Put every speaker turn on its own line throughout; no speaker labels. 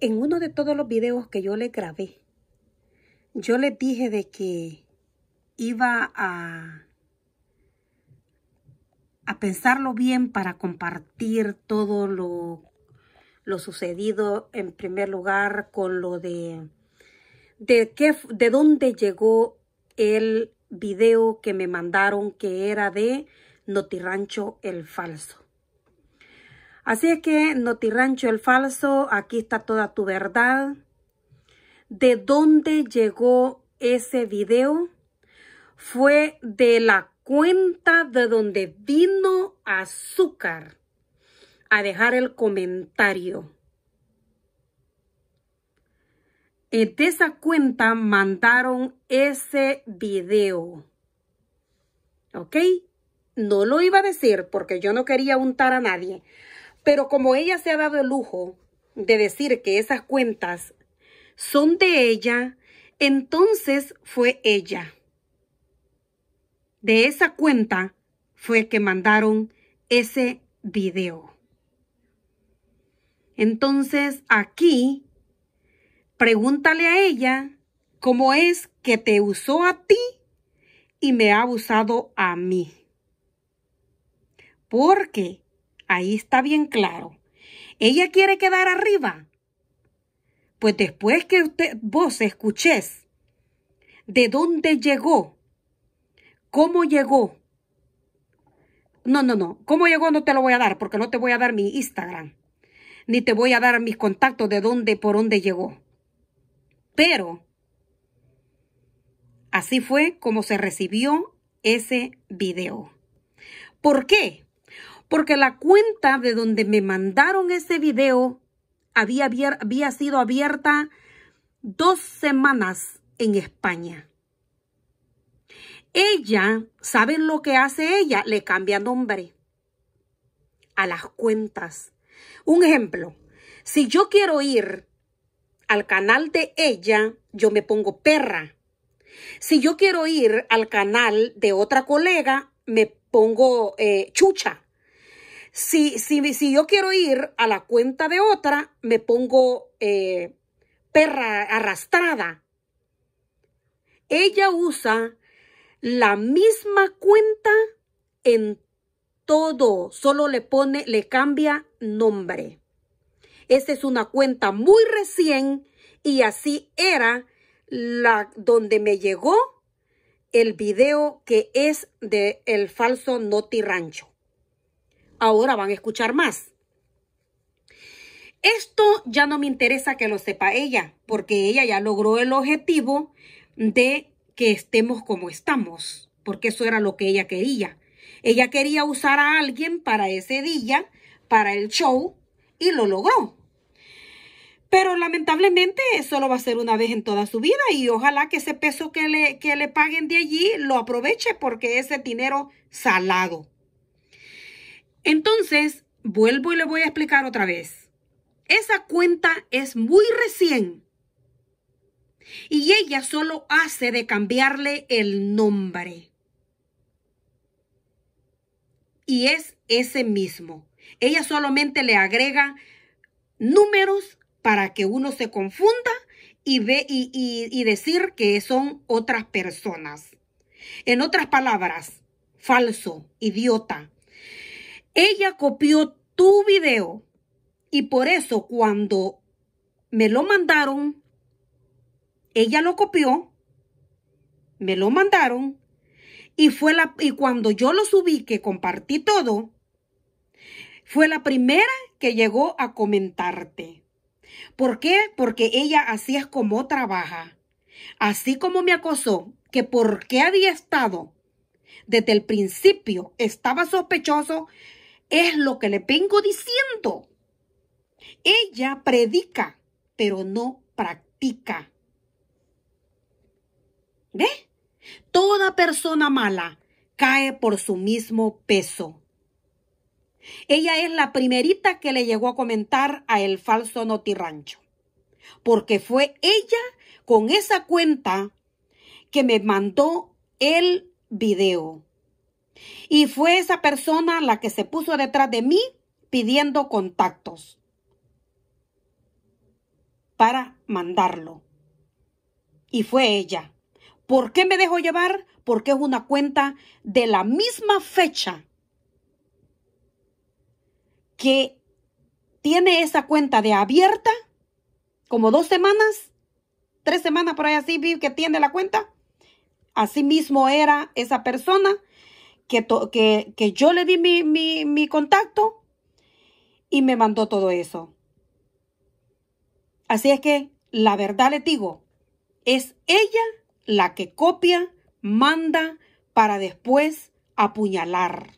En uno de todos los videos que yo le grabé, yo les dije de que iba a, a pensarlo bien para compartir todo lo, lo sucedido en primer lugar con lo de, de, qué, de dónde llegó el video que me mandaron que era de Notirancho el Falso. Así es que Notirancho el Falso, aquí está toda tu verdad. ¿De dónde llegó ese video? Fue de la cuenta de donde vino Azúcar a dejar el comentario. De esa cuenta mandaron ese video. ¿Ok? No lo iba a decir porque yo no quería untar a nadie. Pero como ella se ha dado el lujo de decir que esas cuentas son de ella, entonces fue ella. De esa cuenta fue que mandaron ese video. Entonces aquí, pregúntale a ella cómo es que te usó a ti y me ha usado a mí. Porque Ahí está bien claro. Ella quiere quedar arriba. Pues después que usted, vos escuches de dónde llegó, cómo llegó. No, no, no. ¿Cómo llegó? No te lo voy a dar porque no te voy a dar mi Instagram. Ni te voy a dar mis contactos de dónde, por dónde llegó. Pero así fue como se recibió ese video. ¿Por qué? porque la cuenta de donde me mandaron ese video había, había sido abierta dos semanas en España. Ella, ¿saben lo que hace ella? Le cambia nombre a las cuentas. Un ejemplo, si yo quiero ir al canal de ella, yo me pongo perra. Si yo quiero ir al canal de otra colega, me pongo eh, chucha. Si, si, yo quiero ir a la cuenta de otra, me pongo eh, perra arrastrada. Ella usa la misma cuenta en todo, solo le pone, le cambia nombre. Esa es una cuenta muy recién y así era la donde me llegó el video que es de el falso Noti Rancho ahora van a escuchar más. Esto ya no me interesa que lo sepa ella, porque ella ya logró el objetivo de que estemos como estamos, porque eso era lo que ella quería. Ella quería usar a alguien para ese día, para el show, y lo logró. Pero lamentablemente eso lo va a hacer una vez en toda su vida y ojalá que ese peso que le, que le paguen de allí lo aproveche porque ese dinero salado. Entonces, vuelvo y le voy a explicar otra vez. Esa cuenta es muy recién. Y ella solo hace de cambiarle el nombre. Y es ese mismo. Ella solamente le agrega números para que uno se confunda y, ve, y, decir que son otras personas. En otras palabras, falso, idiota, ella copió tu video y por eso cuando me lo mandaron, ella lo copió, me lo mandaron y fue la y cuando yo lo subí que compartí todo, fue la primera que llegó a comentarte. ¿Por qué? Porque ella así es como trabaja. Así como me acosó, que porque había estado desde el principio estaba sospechoso es lo que le vengo diciendo. Ella predica, pero no practica. ¿Ve? Toda persona mala cae por su mismo peso. Ella es la primerita que le llegó a comentar a el falso notirrancho, porque fue ella con esa cuenta que me mandó el video. Y fue esa persona la que se puso detrás de mí pidiendo contactos para mandarlo. Y fue ella. ¿Por qué me dejó llevar? Porque es una cuenta de la misma fecha que tiene esa cuenta de abierta, como dos semanas, tres semanas por ahí así, que tiene la cuenta. Asimismo era esa persona que, yo le di mi, mi contacto y me mandó todo eso. Así es que la verdad le digo, es ella la que copia, manda para después apuñalar.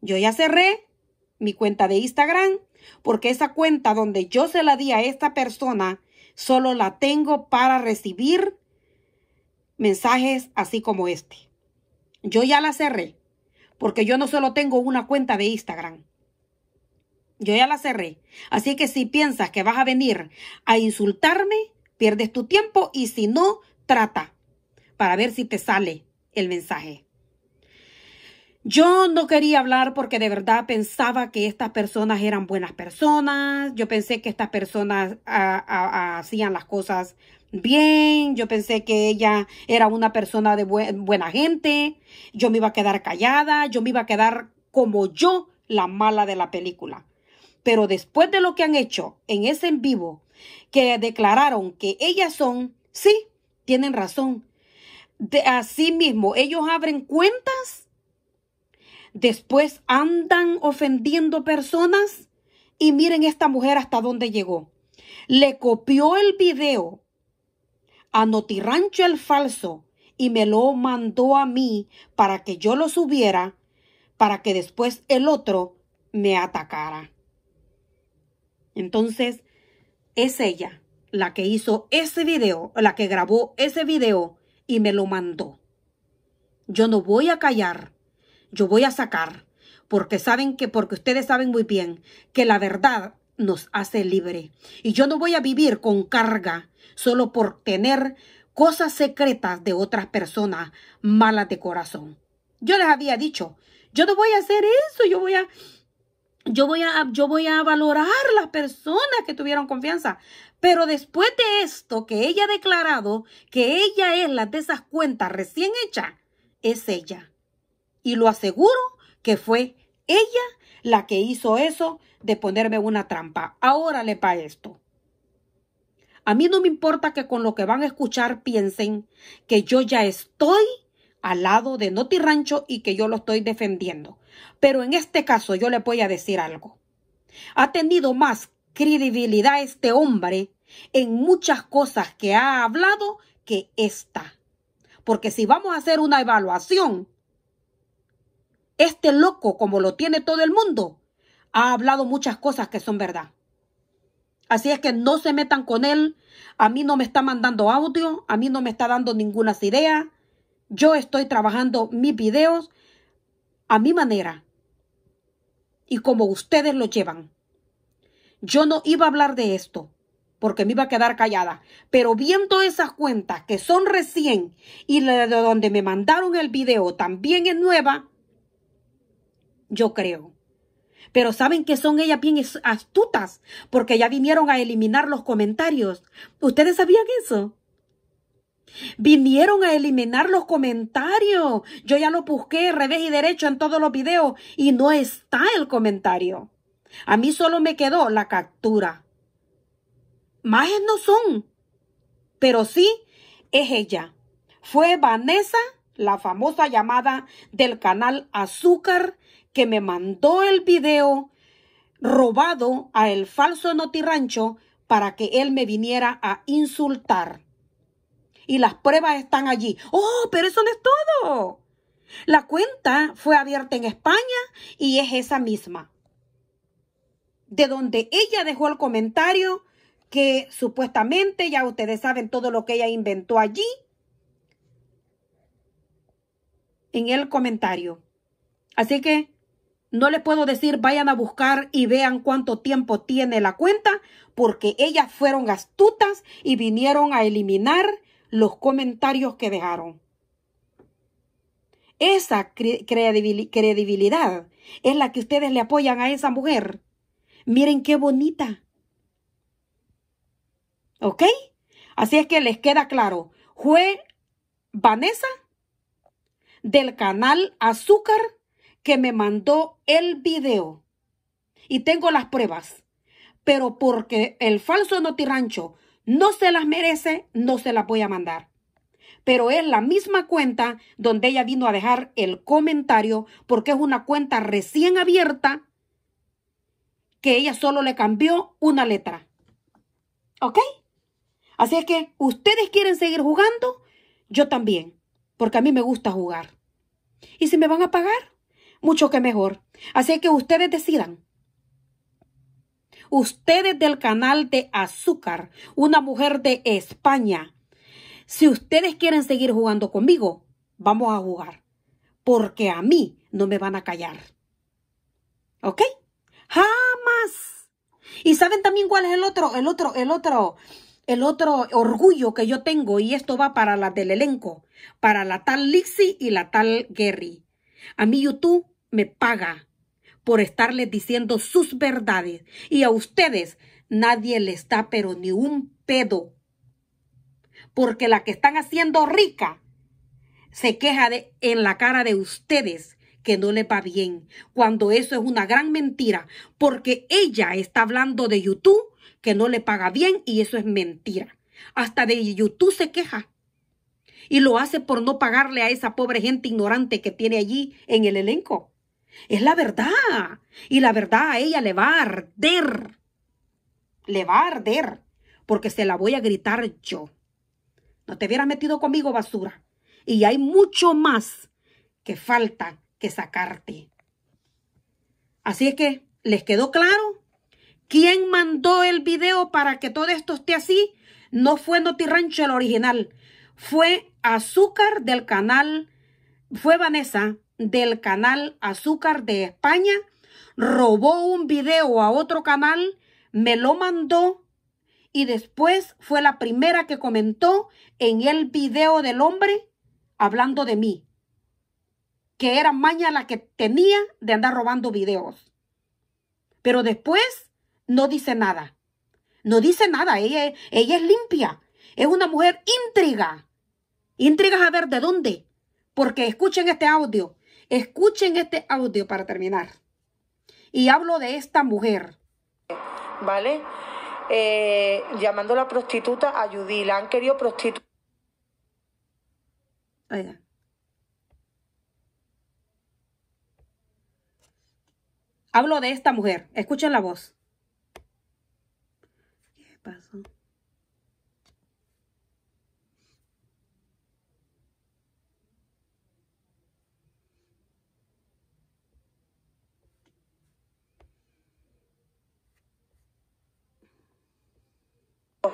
Yo ya cerré mi cuenta de Instagram porque esa cuenta donde yo se la di a esta persona solo la tengo para recibir mensajes así como este. Yo ya la cerré, porque yo no solo tengo una cuenta de Instagram. Yo ya la cerré. Así que si piensas que vas a venir a insultarme, pierdes tu tiempo y si no, trata para ver si te sale el mensaje. Yo no quería hablar porque de verdad pensaba que estas personas eran buenas personas. Yo pensé que estas personas ah, ah, ah, hacían las cosas bien, yo pensé que ella era una persona de buena gente, yo me iba a quedar callada, yo me iba a quedar como yo, la mala de la película. Pero después de lo que han hecho en ese en vivo, que declararon que ellas son, sí, tienen razón. De, así mismo, ellos abren cuentas, después andan ofendiendo personas y miren esta mujer hasta dónde llegó. Le copió el video a el falso y me lo mandó a mí para que yo lo subiera, para que después el otro me atacara. Entonces, es ella la que hizo ese video, la que grabó ese video y me lo mandó. Yo no voy a callar, yo voy a sacar, porque saben que, porque ustedes saben muy bien que la verdad nos hace libre. Y yo no voy a vivir con carga solo por tener cosas secretas de otras personas malas de corazón. Yo les había dicho, yo no voy a hacer eso, yo voy a yo voy a yo voy a valorar las personas que tuvieron confianza. Pero después de esto que ella ha declarado que ella es la de esas cuentas recién hechas, es ella. Y lo aseguro que fue ella la que hizo eso de ponerme una trampa. Ahora le pa' esto. A mí no me importa que con lo que van a escuchar piensen que yo ya estoy al lado de Noti Rancho y que yo lo estoy defendiendo. Pero en este caso yo le voy a decir algo. Ha tenido más credibilidad este hombre en muchas cosas que ha hablado que esta. Porque si vamos a hacer una evaluación, este loco, como lo tiene todo el mundo, ha hablado muchas cosas que son verdad. Así es que no se metan con él. A mí no me está mandando audio, a mí no me está dando ninguna idea. Yo estoy trabajando mis videos a mi manera y como ustedes lo llevan. Yo no iba a hablar de esto porque me iba a quedar callada, pero viendo esas cuentas que son recién y la de donde me mandaron el video también es nueva, yo creo pero saben que son ellas bien astutas, porque ya vinieron a eliminar los comentarios. ¿Ustedes sabían eso? Vinieron a eliminar los comentarios. Yo ya lo busqué revés y derecho en todos los videos y no está el comentario. A mí solo me quedó la captura. Más no son, pero sí es ella. Fue Vanessa, la famosa llamada del canal Azúcar que me mandó el video robado a el falso notirancho para que él me viniera a insultar. Y las pruebas están allí. Oh, pero eso no es todo. La cuenta fue abierta en España y es esa misma. De donde ella dejó el comentario que supuestamente, ya ustedes saben todo lo que ella inventó allí, en el comentario. Así que no le puedo decir vayan a buscar y vean cuánto tiempo tiene la cuenta, porque ellas fueron astutas y vinieron a eliminar los comentarios que dejaron. Esa credibilidad es la que ustedes le apoyan a esa mujer. Miren qué bonita. ¿Ok? Así es que les queda claro. Fue Vanessa del canal Azúcar que me mandó el video. Y tengo las pruebas. Pero porque el falso notirancho no se las merece, no se las voy a mandar. Pero es la misma cuenta donde ella vino a dejar el comentario, porque es una cuenta recién abierta que ella solo le cambió una letra. ¿Ok? Así es que ustedes quieren seguir jugando, yo también, porque a mí me gusta jugar. ¿Y si me van a pagar? mucho que mejor. Así que ustedes decidan. Ustedes del canal de Azúcar, una mujer de España. Si ustedes quieren seguir jugando conmigo, vamos a jugar. Porque a mí no me van a callar. ¿Ok? Jamás. Y saben también cuál es el otro, el otro, el otro, el otro orgullo que yo tengo. Y esto va para la del elenco. Para la tal Lixi y la tal Gary. A mí YouTube me paga por estarles diciendo sus verdades y a ustedes nadie les da pero ni un pedo. Porque la que están haciendo rica se queja en la cara de ustedes que no le va bien, cuando eso es una gran mentira, porque ella está hablando de YouTube que no le paga bien y eso es mentira. Hasta de YouTube se queja y lo hace por no pagarle a esa pobre gente ignorante que tiene allí en el elenco. Es la verdad. Y la verdad a ella le va a arder. Le va a arder. Porque se la voy a gritar yo. No te hubieras metido conmigo, basura. Y hay mucho más que falta que sacarte. Así es que, ¿les quedó claro? ¿Quién mandó el video para que todo esto esté así? No fue Noti Rancho el original. Fue Azúcar del canal, fue Vanessa del canal Azúcar de España, robó un video a otro canal, me lo mandó y después fue la primera que comentó en el video del hombre hablando de mí, que era Maña la que tenía de andar robando videos. Pero después no dice nada, no dice nada, ella, es limpia, es una mujer íntriga, Intrigas a ver de dónde. Porque escuchen este audio. Escuchen este audio para terminar. Y hablo de esta mujer. ¿Vale? Eh, llamando a la prostituta a Judy. La han querido prostituir. Hablo de esta mujer. Escuchen la voz.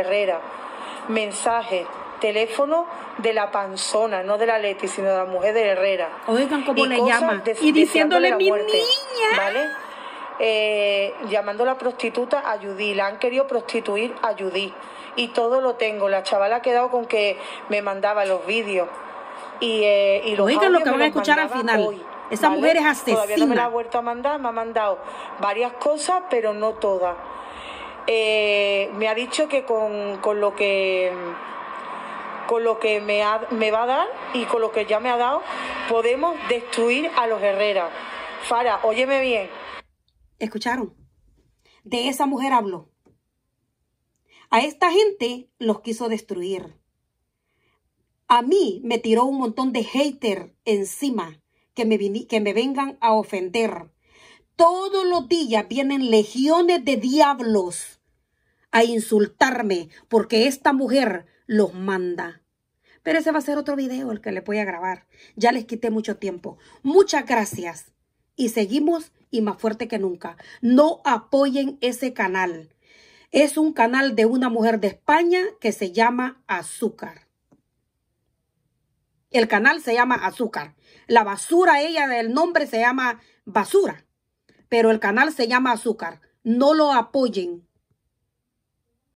Herrera. Mensaje, teléfono de la panzona, no de la Leti, sino de la mujer de Herrera. Oigan cómo le llama. y diciéndole mi niña. ¿Vale? Eh, llamando a la prostituta a Judy, la han querido prostituir a Judy. Y todo lo tengo. La chavala ha quedado con que me mandaba los vídeos. Y, eh, y Oigan lo que van a escuchar al final. Esta mujer es asesina. Todavía no me la ha vuelto a mandar, me ha mandado varias cosas, pero no todas. Eh, me ha dicho que con, con lo que con lo que me, me, va a dar y con lo que ya me ha dado, podemos destruir a los Herrera. Fara, óyeme bien. ¿Escucharon? De esa mujer habló. A esta gente los quiso destruir. A mí me tiró un montón de hater encima que me, que me vengan a ofender. Todos los días vienen legiones de diablos a insultarme porque esta mujer los manda. Pero ese va a ser otro video el que le voy a grabar. Ya les quité mucho tiempo. Muchas gracias. Y seguimos y más fuerte que nunca. No apoyen ese canal. Es un canal de una mujer de España que se llama Azúcar. El canal se llama Azúcar. La basura, ella del nombre se llama Basura. Pero el canal se llama Azúcar. No lo apoyen.